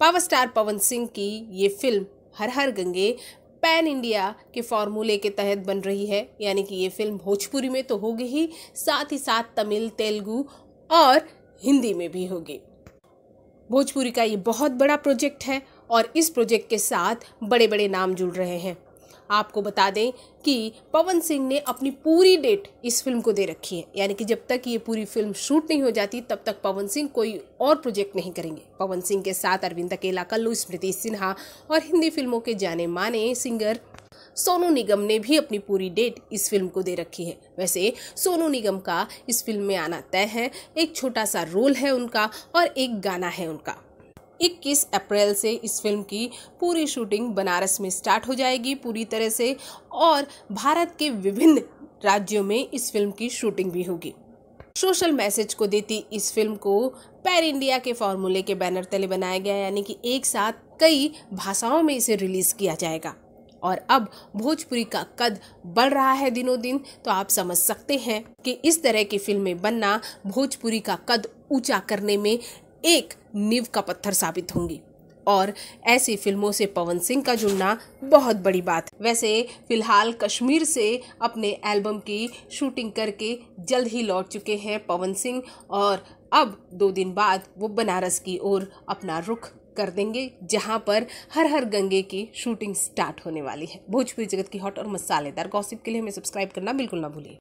power star पवन सिंह की ये film Har Har Gange pan India के फॉर्मूले के तहत बन रही है यानी कि ये फिल्म भोजपुरी में तो होगी ही साथ ही साथ तमिल तेलुगु और हिंदी में भी होगी भोजपुरी का ये बहुत बड़ा प्रोजेक्ट है और इस प्रोजेक्ट के साथ बड़े बड़े नाम जुड़ रहे हैं आपको बता दें कि पवन सिंह ने अपनी पूरी डेट इस फिल्म को दे रखी है यानी कि जब तक ये पूरी फिल्म शूट नहीं हो जाती तब तक पवन सिंह कोई और प्रोजेक्ट नहीं करेंगे पवन सिंह के साथ अरविंद अकेला कल्लू स्मृति सिन्हा और हिंदी फिल्मों के जाने माने सिंगर सोनू निगम ने भी अपनी पूरी डेट इस फिल्म को दे रखी है वैसे सोनू निगम का इस फिल्म में आना तय है एक छोटा सा रोल है उनका और एक गाना है उनका 21 अप्रैल से इस फिल्म की पूरी शूटिंग बनारस में स्टार्ट हो जाएगी पूरी तरह से और भारत के विभिन्न राज्यों में इस फिल्म की शूटिंग भी होगी सोशल मैसेज को देती इस फिल्म को पैर इंडिया के फॉर्मूले के बैनर तले बनाया गया यानी कि एक साथ कई भाषाओं में इसे रिलीज़ किया जाएगा और अब भोजपुरी का कद बढ़ रहा है दिनों दिन तो आप समझ सकते हैं कि इस तरह की फिल्में बनना भोजपुरी का कद ऊंचा करने में एक नींव का पत्थर साबित होंगी और ऐसी फिल्मों से पवन सिंह का जुड़ना बहुत बड़ी बात वैसे फिलहाल कश्मीर से अपने एल्बम की शूटिंग करके जल्द ही लौट चुके हैं पवन सिंह और अब दो दिन बाद वो बनारस की ओर अपना रुख कर देंगे जहां पर हर हर गंगे की शूटिंग स्टार्ट होने वाली है भोजपुरी जगत की हॉट और मसालेदार गॉसिप के लिए हमें सब्सक्राइब करना बिल्कुल ना भूलिए